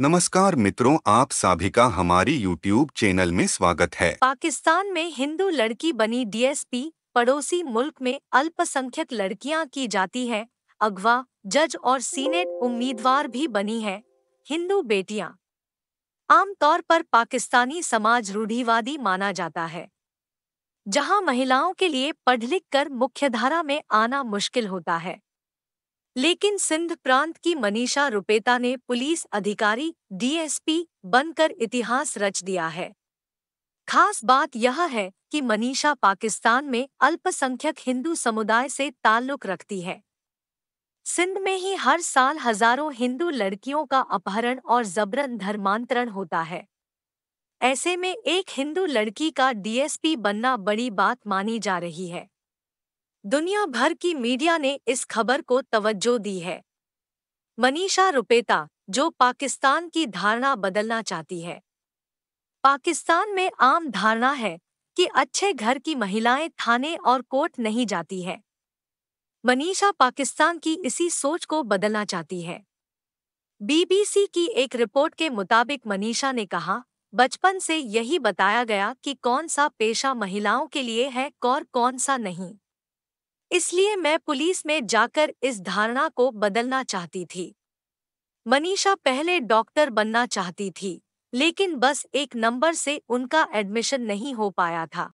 नमस्कार मित्रों आप सभी का हमारी यूट्यूब चैनल में स्वागत है पाकिस्तान में हिंदू लड़की बनी डीएसपी पड़ोसी मुल्क में अल्पसंख्यक लड़कियां की जाती हैं अगवा जज और सीनेट उम्मीदवार भी बनी है हिंदू बेटियां आमतौर पर पाकिस्तानी समाज रूढ़िवादी माना जाता है जहां महिलाओं के लिए पढ़ लिख कर मुख्यधारा में आना मुश्किल होता है लेकिन सिंध प्रांत की मनीषा रुपेता ने पुलिस अधिकारी डीएसपी बनकर इतिहास रच दिया है खास बात यह है कि मनीषा पाकिस्तान में अल्पसंख्यक हिंदू समुदाय से ताल्लुक रखती है सिंध में ही हर साल हजारों हिंदू लड़कियों का अपहरण और जबरन धर्मांतरण होता है ऐसे में एक हिंदू लड़की का डीएसपी बनना बड़ी बात मानी जा रही है दुनिया भर की मीडिया ने इस खबर को तवज्जो दी है मनीषा रुपेता जो पाकिस्तान की धारणा बदलना चाहती है पाकिस्तान में आम धारणा है कि अच्छे घर की महिलाएं थाने और कोर्ट नहीं जाती है मनीषा पाकिस्तान की इसी सोच को बदलना चाहती है बीबीसी की एक रिपोर्ट के मुताबिक मनीषा ने कहा बचपन से यही बताया गया कि कौन सा पेशा महिलाओं के लिए है और कौन सा नहीं इसलिए मैं पुलिस में जाकर इस धारणा को बदलना चाहती थी मनीषा पहले डॉक्टर बनना चाहती थी लेकिन बस एक नंबर से उनका एडमिशन नहीं हो पाया था